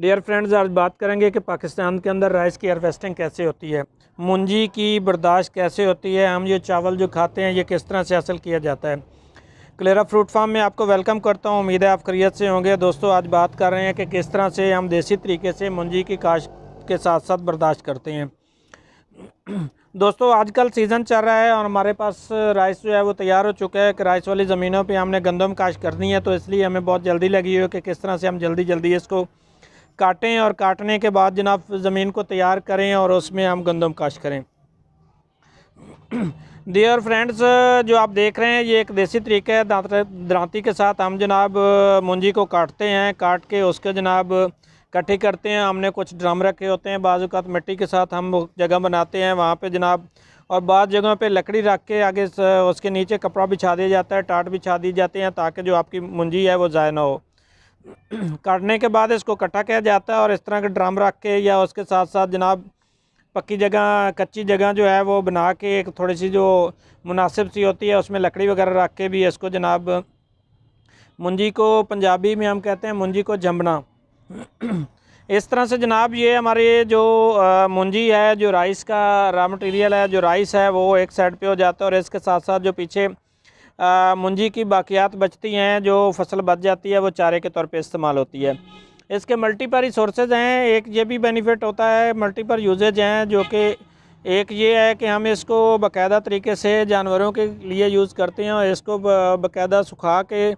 dear friends आज बात करेंगे कि पाकिस्तान के अंदर राइस की हारवेस्टिंग कैसे होती है मुंजी की बर्दाश्त कैसे होती है हम ये चावल जो खाते हैं ये किस तरह से हासिल किया जाता है क्लेरा फ्रूट फार्म में आपको वेलकम करता हूँ उम्मीद है आप खरीत से होंगे दोस्तों आज बात कर रहे हैं कि किस तरह से हम देसी तरीके से मुंजी की काश के साथ साथ बर्दाश्त करते हैं दोस्तों आजकल सीज़न चल रहा है और हमारे पास राइस जो है वो तैयार हो चुका है कि राइस वाली ज़मीनों पे हमने गंदम काश करनी है तो इसलिए हमें बहुत जल्दी लगी है कि किस तरह से हम जल्दी जल्दी इसको काटें और काटने के बाद जनाब ज़मीन को तैयार करें और उसमें हम गंदम काश करें डियर फ्रेंड्स जो आप देख रहे हैं ये एक देसी तरीका है दरांती के साथ हम जनाब मुंजी को काटते हैं काट के उसके जनाब इकट्ठी करते हैं हमने कुछ ड्रम रखे होते हैं बाज़ात मिट्टी के साथ हम जगह बनाते हैं वहाँ पे जनाब और बाद जगहों पे लकड़ी रख के आगे उसके नीचे कपड़ा बिछा दिया जाता है टाट बिछा दी जाते हैं ताकि जो आपकी मुंजी है वो ज़ाय ना हो काटने के बाद इसको इकट्ठा किया जाता है और इस तरह के ड्रम रख के या उसके साथ साथ जनाब पक्की जगह कच्ची जगह जो है वो बना के एक थोड़ी सी जो मुनासिब सी होती है उसमें लकड़ी वगैरह रख के भी इसको जनाब मुंजी को पंजाबी में हम कहते हैं मुंजी को जमना इस तरह से जनाब ये हमारे जो मुंजी है जो राइस का रॉ मटेरियल है जो राइस है वो एक साइड पे हो जाता है और इसके साथ साथ जो पीछे मुंजी की बाकियात बचती हैं जो फसल बच जाती है वो चारे के तौर पे इस्तेमाल होती है इसके मल्टीपल सोर्सेज हैं एक ये भी बेनिफिट होता है मल्टीपल यूजेज हैं जो कि एक ये है कि हम इसको बाकायदा तरीके से जानवरों के लिए यूज़ करते हैं और इसको बाकायदा सुखा के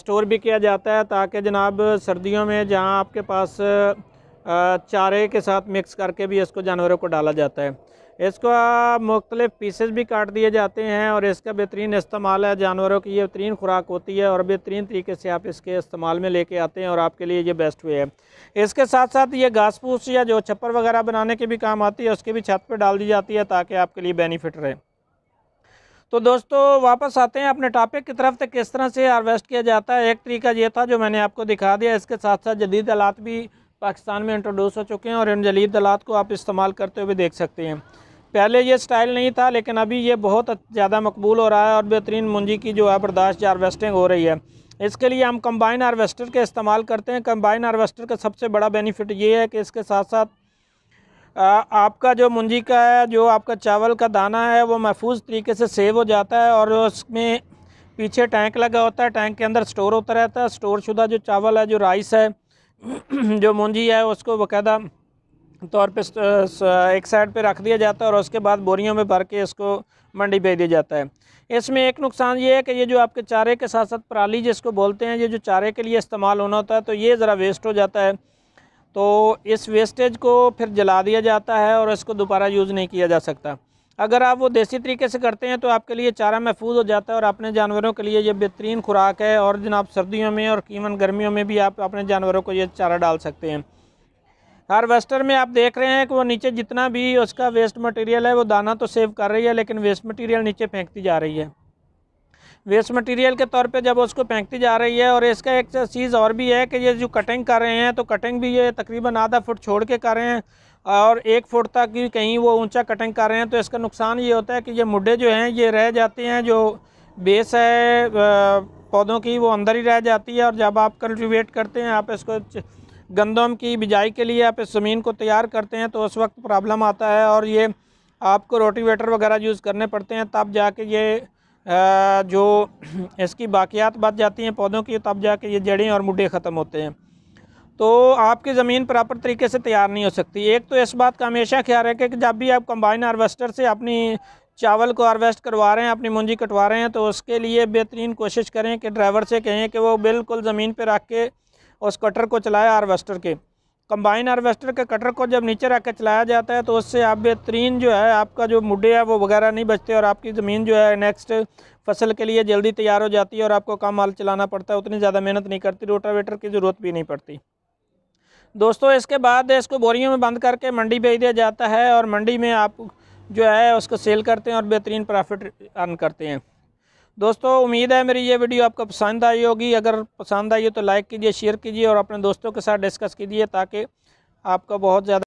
स्टोर भी किया जाता है ताकि जनाब सर्दियों में जहाँ आपके पास चारे के साथ मिक्स करके भी इसको जानवरों को डाला जाता है इसको मुख्तलिफ़ पीसेस भी काट दिए जाते हैं और इसका बेहतरीन इस्तेमाल है जानवरों की ये बेहतरीन खुराक होती है और बेहतरीन तरीके से आप इसके इस्तेमाल में लेके आते हैं और आपके लिए ये बेस्ट हुए है इसके साथ साथ ये घास फूस या जो छप्पर वगैरह बनाने के भी काम आती है उसके भी छत पर डाल दी जाती है ताकि आपके लिए बेनिफिट रहे तो दोस्तों वापस आते हैं अपने टॉपिक की तरफ तो किस तरह से हारवेस्ट किया जाता है एक तरीका ये था जो मैंने आपको दिखा दिया इसके साथ साथ जदीद आलात भी पाकिस्तान में इंट्रोड्यूस हो चुके हैं और इन जलीद दलात को आप इस्तेमाल करते हुए देख सकते हैं पहले ये स्टाइल नहीं था लेकिन अभी ये बहुत ज़्यादा मकबूल हो रहा है और बेहतरीन मुंजी की जो है बर्दाश्त हारवेस्टिंग हो रही है इसके लिए हम कम्बाइन हारवेस्टर का इस्तेमाल करते हैं कम्बाइन हारवेस्टर का सबसे बड़ा बेनिफिट ये है कि इसके साथ साथ आ, आपका जो मुंजी का है जो आपका चावल का दाना है वो महफूज तरीके से सेव हो जाता है और उसमें पीछे टैंक लगा होता है टैंक के अंदर स्टोर होता रहता है स्टोर शुदा जो चावल है जो राइस है जो मुंजी है उसको बाकायदा तौर पे एक साइड पे रख दिया जाता है और उसके बाद बोरियों में भर के इसको मंडी भेज दिया जाता है इसमें एक नुकसान ये है कि ये जो आपके चारे के साथ साथ पराली जिसको बोलते हैं ये जो चारे के लिए इस्तेमाल होना होता है तो ये ज़रा वेस्ट हो जाता है तो इस वेस्टेज को फिर जला दिया जाता है और इसको दोबारा यूज़ नहीं किया जा सकता अगर आप वो देसी तरीके से करते हैं तो आपके लिए चारा महफूज हो जाता है और अपने जानवरों के लिए ये बेहतरीन खुराक है और जनाब सर्दियों में और कीवन गर्मियों में भी आप अपने जानवरों को ये चारा डाल सकते हैं हार्वेस्टर में आप देख रहे हैं कि वो नीचे जितना भी उसका वेस्ट मटेरियल है वो दाना तो सेव कर रही है लेकिन वेस्ट मटेरियल नीचे फेंकती जा रही है वेस्ट मटेरियल के तौर पे जब उसको फेंकती जा रही है और इसका एक चीज़ और भी है कि ये जो कटिंग कर रहे हैं तो कटिंग भी ये तकरीबन आधा फुट छोड़ के कर रहे हैं और एक फुट तक की कहीं वो ऊंचा कटिंग कर रहे हैं तो इसका नुकसान ये होता है कि ये मुड्ढे जो हैं ये रह जाते हैं जो बेस है पौधों की वो अंदर ही रह जाती है और जब आप कल्टिवेट करते हैं आप इसको गंदम की बिजाई के लिए आप इस ज़मीन को तैयार करते हैं तो उस वक्त प्रॉब्लम आता है और ये आपको रोटीवेटर वगैरह यूज़ करने पड़ते हैं तब जाके ये जो इसकी बाकियात बच जाती हैं पौधों की तब जाके ये जड़ें और मुड्ढे ख़त्म होते हैं तो आपकी ज़मीन प्रॉपर तरीके से तैयार नहीं हो सकती एक तो इस बात का हमेशा ख्याल रखें कि जब भी आप कंबाइन हारवेस्टर से अपनी चावल को हारवेस्ट करवा रहे हैं अपनी मुंजी कटवा रहे हैं तो उसके लिए बेहतरीन कोशिश करें कि ड्राइवर से कहें कि वो बिल्कुल ज़मीन पर रख के उस कटर को चलाए हारवेस्टर के कंबाइन हारवेस्टर के कटर को जब नीचे रख के चलाया जाता है तो उससे आप बेहतरीन जो है आपका जो मुडे है वो वगैरह नहीं बचते और आपकी ज़मीन जो है नेक्स्ट फसल के लिए जल्दी तैयार हो जाती है और आपको कम माल चलाना पड़ता है उतनी ज़्यादा मेहनत नहीं करती रोटावेटर की ज़रूरत भी नहीं पड़ती दोस्तों इसके बाद इसको बोरियों में बंद करके मंडी भेज दिया जाता है और मंडी में आप जो है उसको सेल करते हैं और बेहतरीन प्रॉफिट अर्न करते हैं दोस्तों उम्मीद है मेरी ये वीडियो आपको पसंद आई होगी अगर पसंद आई हो तो लाइक कीजिए शेयर कीजिए और अपने दोस्तों के साथ डिस्कस कीजिए ताकि आपका बहुत ज़्यादा